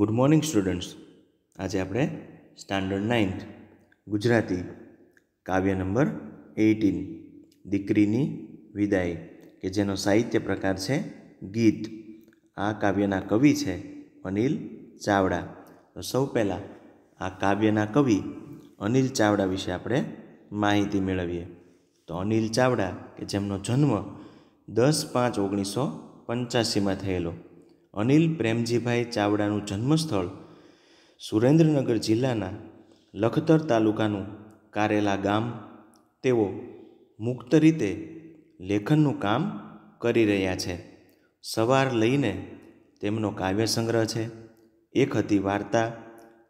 good morning students આજે આપણે standard ninth Gujarati કાવ્ય નંબર એઇટીન દીકરીની વિદાય કે જેનો સાહિત્ય પ્રકાર છે ગીત આ કાવ્યના કવિ છે અનિલ ચાવડા તો સૌ પહેલાં આ કાવ્યના કવિ અનિલ ચાવડા વિશે આપણે માહિતી મેળવીએ તો અનિલ ચાવડા કે જેમનો જન્મ દસ પાંચ ઓગણીસો પંચ્યાસીમાં થયેલો અનિલ પ્રેમજીભાઈ ચાવડાનું જન્મસ્થળ સુરેન્દ્રનગર જિલ્લાના લખતર તાલુકાનું કારેલા ગામ તેઓ મુક્ત રીતે લેખનનું કામ કરી રહ્યા છે સવાર લઈને તેમનો કાવ્ય સંગ્રહ છે એક હતી વાર્તા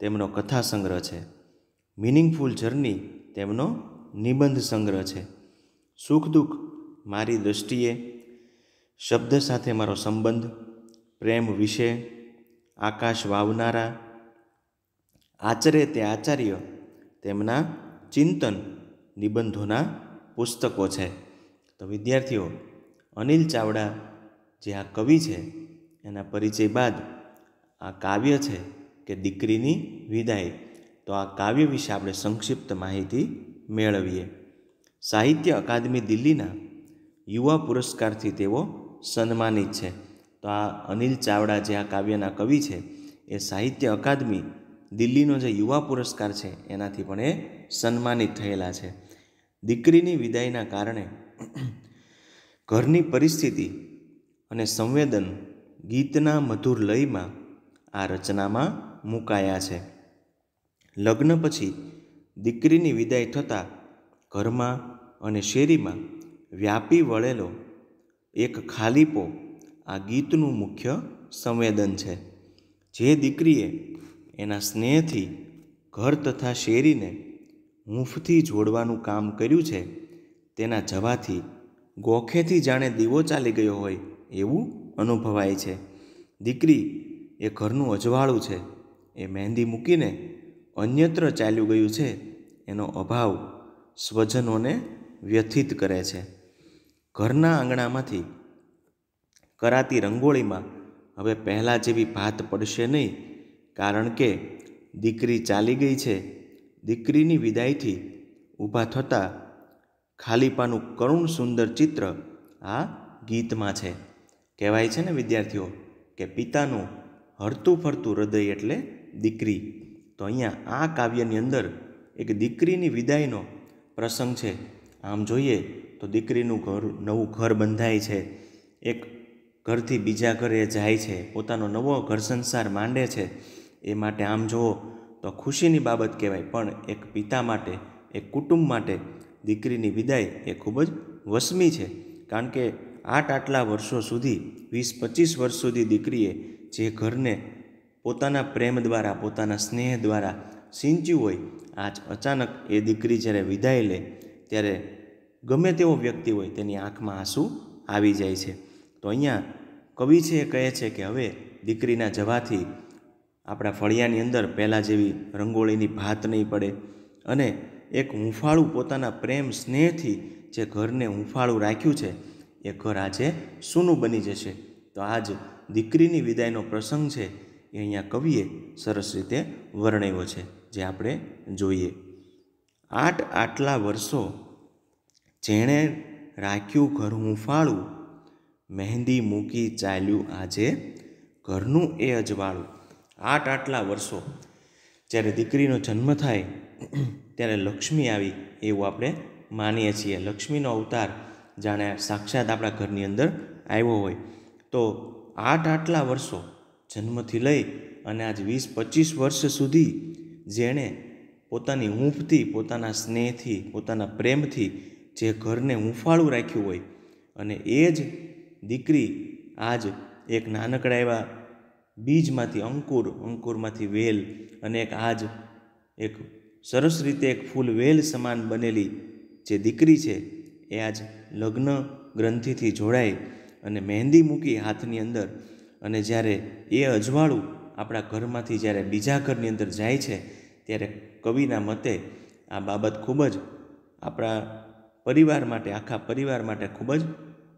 તેમનો કથા સંગ્રહ છે મિનિંગફુલ જર્ની તેમનો નિબંધ સંગ્રહ છે સુખ દુઃખ મારી દૃષ્ટિએ શબ્દ સાથે મારો સંબંધ પ્રેમ વિશે આકાશ વાવનારા આચરે તે આચાર્ય તેમના ચિંતન નિબંધોના પુસ્તકો છે તો વિદ્યાર્થીઓ અનિલ ચાવડા જે આ કવિ છે એના પરિચય બાદ આ કાવ્ય છે કે દીકરીની વિદાય તો આ કાવ્ય વિશે આપણે સંક્ષિપ્ત માહિતી મેળવીએ સાહિત્ય અકાદમી દિલ્હીના યુવા પુરસ્કારથી તેઓ સન્માનિત છે આ અનિલ ચાવડા જે આ કાવ્યના કવિ છે એ સાહિત્ય અકાદમી દિલ્હીનો જે યુવા પુરસ્કાર છે એનાથી પણ એ સન્માનિત થયેલા છે દીકરીની વિદાયના કારણે ઘરની પરિસ્થિતિ અને સંવેદન ગીતના મધુર લયમાં આ રચનામાં મુકાયા છે લગ્ન પછી દીકરીની વિદાય થતાં ઘરમાં અને શેરીમાં વ્યાપી વળેલો એક ખાલીપો આ ગીતનું મુખ્ય સંવેદન છે જે દીકરીએ એના સ્નેહથી ઘર તથા શેરીને હૂંફથી જોડવાનું કામ કર્યું છે તેના જવાથી ગોખેથી જાણે દીવો ચાલી ગયો હોય એવું અનુભવાય છે દીકરી એ ઘરનું અજવાળું છે એ મહેંદી મૂકીને અન્યત્ર ચાલ્યું ગયું છે એનો અભાવ સ્વજનોને વ્યથિત કરે છે ઘરના આંગણામાંથી કરાતી રંગોળીમાં હવે પહેલાં જેવી ભાત પડશે નહીં કારણ કે દીકરી ચાલી ગઈ છે દીકરીની વિદાયથી ઊભા થતાં ખાલીપાનું કરુણ સુંદર ચિત્ર આ ગીતમાં છે કહેવાય છે ને વિદ્યાર્થીઓ કે પિતાનું હરતું ફરતું હૃદય એટલે દીકરી તો અહીંયા આ કાવ્યની અંદર એક દીકરીની વિદાયનો પ્રસંગ છે આમ જોઈએ તો દીકરીનું ઘર નવું ઘર બંધાય છે એક ઘરથી બીજા ઘરે જાય છે પોતાનો નવો ઘર સંસાર માંડે છે એ માટે આમ જુઓ તો ખુશીની બાબત કહેવાય પણ એક પિતા માટે એક કુટુંબ માટે દીકરીની વિદાય એ ખૂબ જ વસમી છે કારણ કે આઠ આટલા વર્ષો સુધી વીસ પચીસ વર્ષ સુધી દીકરીએ જે ઘરને પોતાના પ્રેમ દ્વારા પોતાના સ્નેહ દ્વારા સિંચ્યું હોય આજ અચાનક એ દીકરી જ્યારે વિદાય લે ત્યારે ગમે તેવો વ્યક્તિ હોય તેની આંખમાં આંસુ આવી જાય છે તો અહીંયા કવિ છે એ કહે છે કે હવે દીકરીના જવાથી આપણા ફળિયાની અંદર પહેલાં જેવી રંગોળીની ભાત નહીં પડે અને એક હુંફાળું પોતાના પ્રેમ સ્નેહથી જે ઘરને હુંફાળું રાખ્યું છે એ ઘર આજે સૂનું બની જશે તો આજ દીકરીની વિદાયનો પ્રસંગ છે એ અહીંયા કવિએ સરસ રીતે વર્ણવ્યો છે જે આપણે જોઈએ આઠ આટલા વર્ષો જેણે રાખ્યું ઘર હુંફાળું મહેંદી મૂકી ચાલ્યું આજે ઘરનું એ અજવાળું આઠ આટલા વર્ષો જ્યારે દીકરીનો જન્મ થાય ત્યારે લક્ષ્મી આવી એવું આપણે માનીએ છીએ લક્ષ્મીનો અવતાર જાણે સાક્ષાત આપણા ઘરની અંદર આવ્યો હોય તો આઠ આટલા વર્ષો જન્મથી લઈ અને આજ વીસ પચીસ વર્ષ સુધી જેણે પોતાની ઊંફથી પોતાના સ્નેહથી પોતાના પ્રેમથી જે ઘરને હૂંફાળું રાખ્યું હોય અને એ જ દીકરી આજ એક નાનકડા એવા બીજમાંથી અંકુર અંકુરમાંથી વેલ અને એક આજ એક સરસ રીતે એક ફૂલ વેલ સમાન બનેલી જે દીકરી છે એ આજ લગ્ન ગ્રંથિથી જોડાઈ અને મહેંદી મૂકી હાથની અંદર અને જ્યારે એ અજવાળું આપણા ઘરમાંથી જ્યારે બીજા ઘરની અંદર જાય છે ત્યારે કવિના મતે આ બાબત ખૂબ જ આપણા પરિવાર માટે આખા પરિવાર માટે ખૂબ જ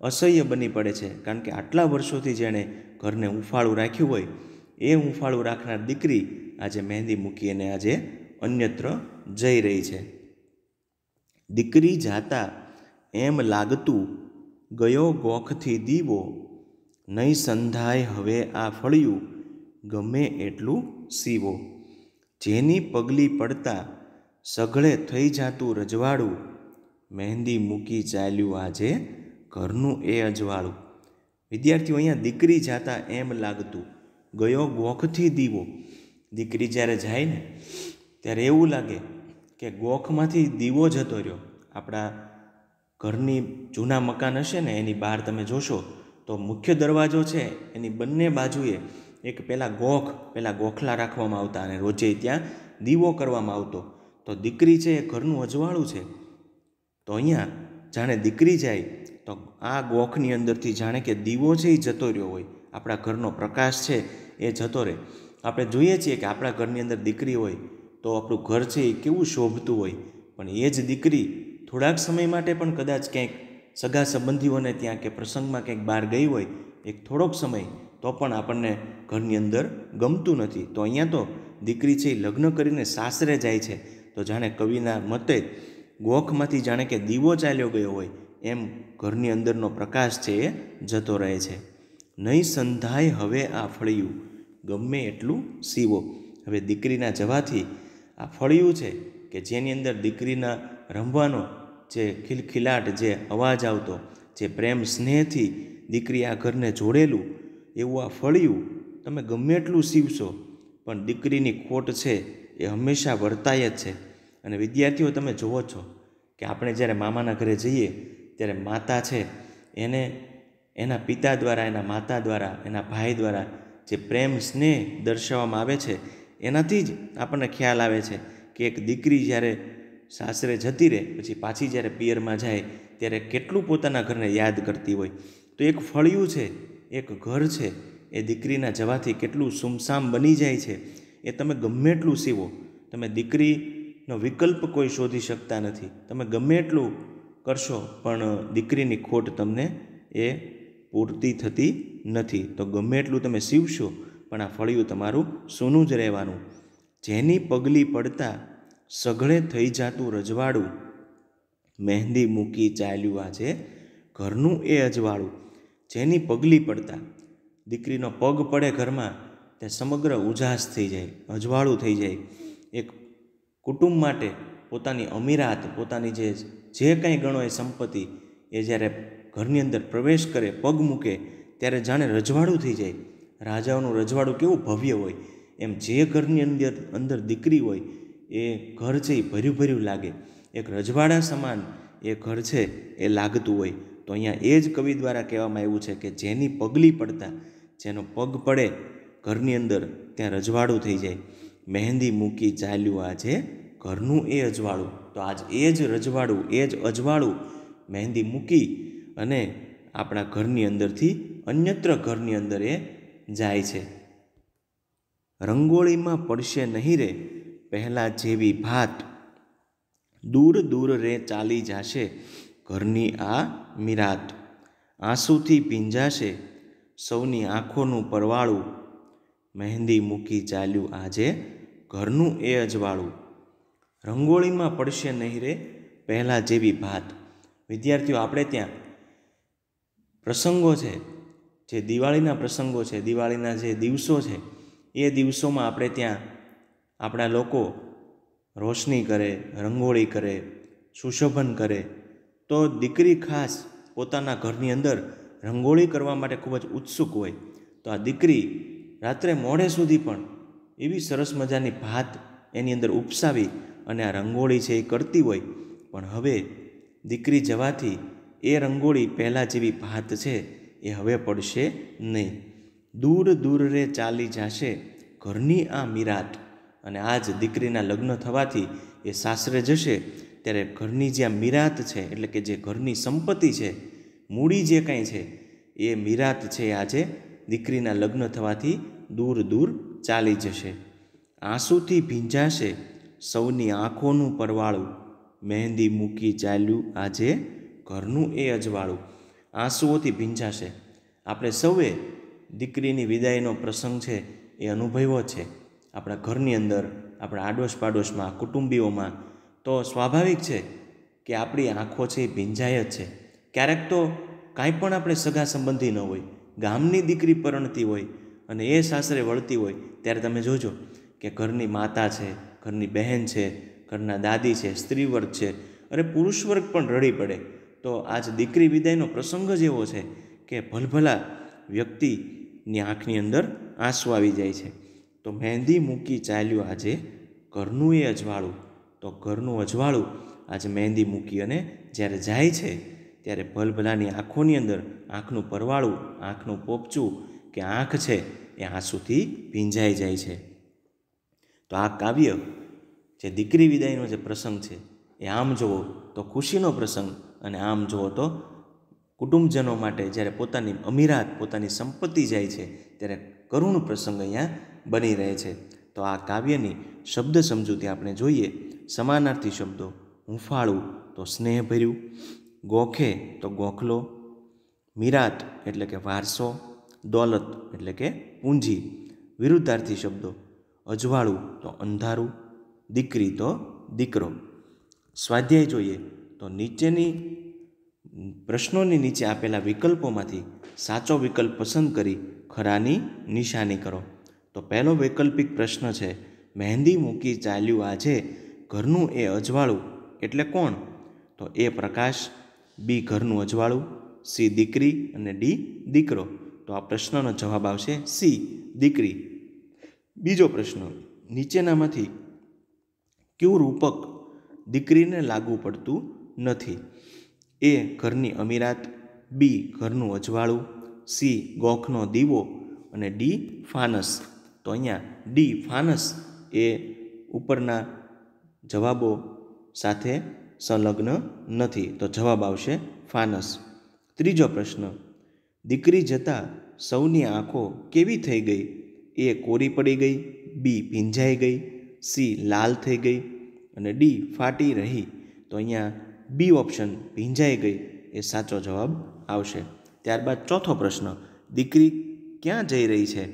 અસહ્ય બની પડે છે કારણ કે આટલા વર્ષોથી જેણે ઘરને હુંફાળું રાખ્યું હોય એ હુંફાળું રાખનાર દીકરી આજે મહેંદી મૂકી અને આજે અન્યત્ર જઈ રહી છે દીકરી જાતા એમ લાગતું ગયો ગોખથી દીવો નહીં સંધાય હવે આ ફળ્યું ગમે એટલું સીવો જેની પગલી પડતા સઘળે થઈ જાતું રજવાડું મહેંદી મૂકી ચાલ્યું આજે ઘરનું એ અજવાળું વિદ્યાર્થીઓ અહીંયા દીકરી જાતા એમ લાગતું ગયો ગોખથી દીવો દીકરી જ્યારે જાય ને ત્યારે એવું લાગે કે ગોખમાંથી દીવો જતો રહ્યો આપણા ઘરની જૂના મકાન હશે ને એની બહાર તમે જોશો તો મુખ્ય દરવાજો છે એની બંને બાજુએ એક પહેલાં ગોખ પહેલાં ગોખલા રાખવામાં આવતા અને રોજે ત્યાં દીવો કરવામાં આવતો તો દીકરી છે એ ઘરનું અજવાળું છે તો અહીંયા જાણે દીકરી જાય આ ગોખની અંદરથી જાણે કે દીવો છે એ જતો રહ્યો હોય આપણા ઘરનો પ્રકાશ છે એ જતો રહે આપણે જોઈએ છીએ કે આપણા ઘરની અંદર દીકરી હોય તો આપણું ઘર છે એ કેવું શોભતું હોય પણ એ જ દીકરી થોડાક સમય માટે પણ કદાચ ક્યાંક સગા સંબંધીઓને ત્યાં કે પ્રસંગમાં ક્યાંક બહાર ગઈ હોય એક થોડોક સમય તો પણ આપણને ઘરની અંદર ગમતું નથી તો અહીંયા તો દીકરી છે એ લગ્ન કરીને સાસરે જાય છે તો જાણે કવિના મતે ગોખમાંથી જાણે કે દીવો ચાલ્યો ગયો હોય એમ ઘરની અંદરનો પ્રકાશ છે એ જતો રહે છે નહીં સંધાય હવે આ ફળિયું ગમે એટલું સીવો હવે દીકરીના જવાથી આ ફળિયું છે કે જેની અંદર દીકરીના રમવાનો જે ખિલખિલાટ જે અવાજ આવતો જે પ્રેમ સ્નેહથી દીકરી આ ઘરને જોડેલું એવું આ ફળિયું તમે ગમે એટલું સીવશો પણ દીકરીની ખોટ છે એ હંમેશા વર્તાય જ છે અને વિદ્યાર્થીઓ તમે જુઓ છો કે આપણે જ્યારે મામાના ઘરે જઈએ ત્યારે માતા છે એને એના પિતા દ્વારા એના માતા દ્વારા એના ભાઈ દ્વારા જે પ્રેમ સ્નેહ દર્શાવવામાં આવે છે એનાથી જ આપણને ખ્યાલ આવે છે કે એક દીકરી જ્યારે સાસરે જતી રહે પછી પાછી જ્યારે પિયરમાં જાય ત્યારે કેટલું પોતાના ઘરને યાદ કરતી હોય તો એક ફળિયું છે એક ઘર છે એ દીકરીના જવાથી કેટલું સુમસામ બની જાય છે એ તમે ગમે એટલું સીવો તમે દીકરીનો વિકલ્પ કોઈ શોધી શકતા નથી તમે ગમે એટલું કરશો પણ દીકરીની ખોટ તમને એ પૂરતી થતી નથી તો ગમે એટલું તમે સીવશો પણ આ ફળિયું તમારું સોનું જ રહેવાનું જેની પગલી પડતા સઘળે થઈ જાતું રજવાડું મહેંદી મૂકી ચાલ્યું આજે ઘરનું એ અજવાળું જેની પગલી પડતા દીકરીનો પગ પડે ઘરમાં તે સમગ્ર ઉજાસ થઈ જાય અજવાળું થઈ જાય એક કુટુંબ માટે પોતાની અમીરાત પોતાની જે જે કાંઈ ગણો એ સંપત્તિ એ જ્યારે ઘરની અંદર પ્રવેશ કરે પગ મૂકે ત્યારે જાણે રજવાડું થઈ જાય રાજાઓનું રજવાડું કેવું ભવ્ય હોય એમ જે ઘરની અંદર અંદર દીકરી હોય એ ઘર છે એ ભર્યું ભર્યું લાગે એક રજવાડા સમાન એ ઘર છે એ લાગતું હોય તો અહીંયા એ જ કવિ દ્વારા કહેવામાં આવ્યું છે કે જેની પગલી પડતા જેનો પગ પડે ઘરની અંદર ત્યાં રજવાડું થઈ જાય મહેંદી મૂકી ચાલ્યું આજે ઘરનું એ અજવાળું તો આજ એ જ રજવાડું એ જ અજવાળું મહેંદી મૂકી અને આપણા ઘરની અંદરથી અન્યત્ર ઘરની અંદર એ જાય છે રંગોળીમાં પડશે નહીં રે પહેલાં જેવી ભાત દૂર દૂર રે ચાલી જાશે ઘરની આ મિરાત આંસુથી ભીંજાશે સૌની આંખોનું પરવાળું મહેંદી મૂકી ચાલ્યું આજે ઘરનું એ અજવાળું રંગોળીમાં પડશે નહીં રે પહેલાં જેવી ભાત વિદ્યાર્થીઓ આપણે ત્યાં પ્રસંગો છે જે દિવાળીના પ્રસંગો છે દિવાળીના જે દિવસો છે એ દિવસોમાં આપણે ત્યાં આપણા લોકો રોશની કરે રંગોળી કરે સુશોભન કરે તો દીકરી ખાસ પોતાના ઘરની અંદર રંગોળી કરવા માટે ખૂબ જ ઉત્સુક હોય તો આ દીકરી રાત્રે મોડે સુધી પણ એવી સરસ મજાની ભાત એની અંદર ઉપસાવી અને આ રંગોળી છે એ કરતી હોય પણ હવે દીકરી જવાથી એ રંગોળી પહેલાં જેવી ભાત છે એ હવે પડશે નહીં દૂર દૂર રે ચાલી જાશે ઘરની આ મિરાટ અને આજ દીકરીના લગ્ન થવાથી એ સાસરે જશે ત્યારે ઘરની જે આ મિરાત છે એટલે કે જે ઘરની સંપત્તિ છે મૂડી જે કાંઈ છે એ મિરાત છે આજે દીકરીના લગ્ન થવાથી દૂર દૂર ચાલી જશે આંસુથી ભીંજાશે સૌની આંખોનું પરવાળું મહેંદી મૂકી ચાલ્યું આજે ઘરનું એ અજવાળું આંસુઓથી ભીંજાશે આપણે સૌએ દીકરીની વિદાયનો પ્રસંગ છે એ અનુભવ્યો છે આપણા ઘરની અંદર આપણા આડોશ પાડોશમાં કુટુંબીઓમાં તો સ્વાભાવિક છે કે આપણી આંખો છે એ ભીંજાય જ છે ક્યારેક તો કાંઈ પણ આપણે સગા સંબંધી ન હોય ગામની દીકરી પરણતી હોય અને એ સાસરે વળતી હોય ત્યારે તમે જોજો કે ઘરની માતા છે ઘરની બહેન છે ઘરના દાદી છે સ્ત્રી વર્ગ છે અને પુરુષ વર્ગ પણ રડી પડે તો આજ દીકરી વિદાયનો પ્રસંગ જ એવો છે કે ભલભલા વ્યક્તિની આંખની અંદર આંસુ આવી જાય છે તો મહેંદી મૂકી ચાલ્યું આજે ઘરનું એ અજવાળું તો ઘરનું અજવાળું આજે મહેંદી મૂકી અને જ્યારે જાય છે ત્યારે ભલભલાની આંખોની અંદર આંખનું પરવાળું આંખનું પોપચું કે આંખ છે એ આંસુથી ભીંજાઈ જાય છે તો આ કાવ્ય જે દીકરી વિદાયનો જે પ્રસંગ છે એ આમ જુઓ તો ખુશીનો પ્રસંગ અને આમ જુઓ તો કુટુંબજનો માટે જ્યારે પોતાની અમીરાત પોતાની સંપત્તિ જાય છે ત્યારે કરુણ પ્રસંગ અહીંયા બની રહે છે તો આ કાવ્યની શબ્દ સમજૂતી આપણે જોઈએ સમાનાર્થી શબ્દો હુંફાળું તો સ્નેહભર્યું ગોખે તો ગોખલો મીરાત એટલે કે વારસો દોલત એટલે કે પૂંજી વિરુદ્ધાર્થી શબ્દો અજવાળું તો અંધારું દીકરી તો દીકરો સ્વાધ્યાય જોઈએ તો નીચેની પ્રશ્નોની નીચે આપેલા વિકલ્પોમાંથી સાચો વિકલ્પ પસંદ કરી ખરાની નિશાની કરો તો પહેલો વૈકલ્પિક પ્રશ્ન છે મહેંદી મૂકી ચાલ્યું આજે ઘરનું એ અજવાળું એટલે કોણ તો એ પ્રકાશ બી ઘરનું અજવાળું સી દીકરી અને ડી દીકરો તો આ પ્રશ્નનો જવાબ આવશે સી દીકરી બીજો પ્રશ્ન નીચેનામાંથી કયું રૂપક દીકરીને લાગુ પડતું નથી એ ઘરની અમીરાત બી ઘરનું અજવાળું સી ગોખનો દીવો અને ડી ફાનસ તો અહીંયા ડી ફાનસ એ ઉપરના જવાબો સાથે સંલગ્ન નથી તો જવાબ આવશે ફાનસ ત્રીજો પ્રશ્ન દીકરી જતાં સૌની આંખો કેવી થઈ ગઈ એ કોરી પડી ગઈ બી ભીંજાઈ ગઈ સી લાલ થઈ ગઈ અને ડી ફાટી રહી તો અહીંયા બી ઓપ્શન ભીંજાઈ ગઈ એ સાચો જવાબ આવશે ત્યારબાદ ચોથો પ્રશ્ન દીકરી ક્યાં જઈ રહી છે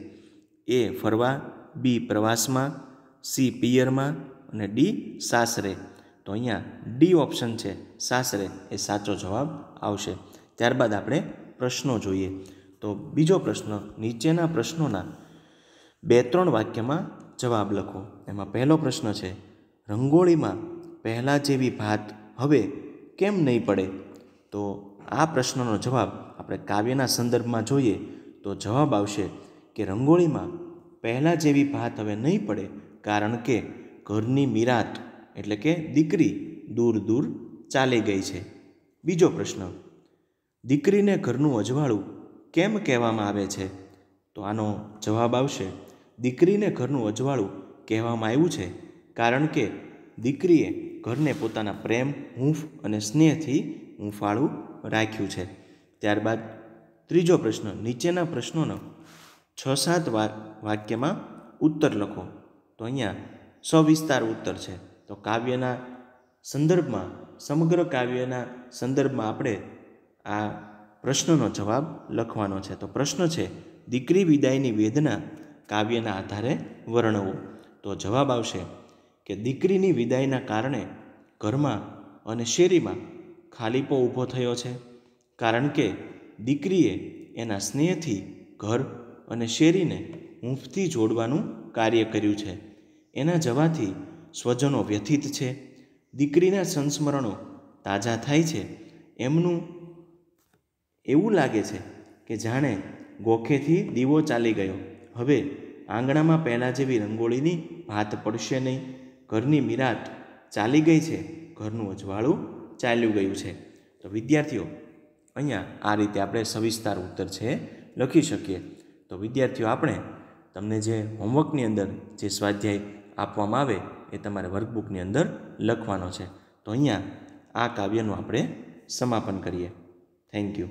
એ ફરવા બી પ્રવાસમાં સી પિયરમાં અને ડી સાસરે તો અહીંયા ડી ઓપ્શન છે સાસરે એ સાચો જવાબ આવશે ત્યારબાદ આપણે પ્રશ્નો જોઈએ તો બીજો પ્રશ્ન નીચેના પ્રશ્નોના બે ત્રણ વાક્યમાં જવાબ લખો એમાં પહેલો પ્રશ્ન છે રંગોળીમાં પહેલાં જેવી ભાત હવે કેમ નહીં પડે તો આ પ્રશ્નનો જવાબ આપણે કાવ્યના સંદર્ભમાં જોઈએ તો જવાબ આવશે કે રંગોળીમાં પહેલાં જેવી ભાત હવે નહીં પડે કારણ કે ઘરની મિરાત એટલે કે દીકરી દૂર દૂર ચાલી ગઈ છે બીજો પ્રશ્ન દીકરીને ઘરનું અજવાળું કેમ કહેવામાં આવે છે તો આનો જવાબ આવશે દીકરીને ઘરનું અજવાળું કહેવામાં આવ્યું છે કારણ કે દીકરીએ ઘરને પોતાના પ્રેમ હૂંફ અને સ્નેહથી હૂંફાળું રાખ્યું છે ત્યારબાદ ત્રીજો પ્રશ્ન નીચેના પ્રશ્નોનો છ સાત વાર વાક્યમાં ઉત્તર લખો તો અહીંયા સવિસ્તાર ઉત્તર છે તો કાવ્યના સંદર્ભમાં સમગ્ર કાવ્યના સંદર્ભમાં આપણે આ પ્રશ્નનો જવાબ લખવાનો છે તો પ્રશ્ન છે દીકરી વિદાયની વેદના કાવ્યના આધારે વર્ણવો તો જવાબ આવશે કે દીકરીની વિદાયના કારણે ઘરમાં અને શેરીમાં ખાલીપો ઊભો થયો છે કારણ કે દીકરીએ એના સ્નેહથી ઘર અને શેરીને હૂંફથી જોડવાનું કાર્ય કર્યું છે એના જવાથી સ્વજનો વ્યથિત છે દીકરીના સંસ્મરણો તાજા થાય છે એમનું એવું લાગે છે કે જાણે ગોખેથી દીવો ચાલી ગયો હવે આંગણામાં પહેલાં જેવી રંગોળીની ભાત પડશે નહીં ઘરની મિરાટ ચાલી ગઈ છે ઘરનું અજવાળું ચાલ્યું ગયું છે તો વિદ્યાર્થીઓ અહીંયા આ રીતે આપણે સવિસ્તાર ઉત્તર છે લખી શકીએ તો વિદ્યાર્થીઓ આપણે તમને જે હોમવર્કની અંદર જે સ્વાધ્યાય આપવામાં આવે એ તમારે વર્કબુકની અંદર લખવાનો છે તો અહીંયા આ કાવ્યનું આપણે સમાપન કરીએ થેન્ક યુ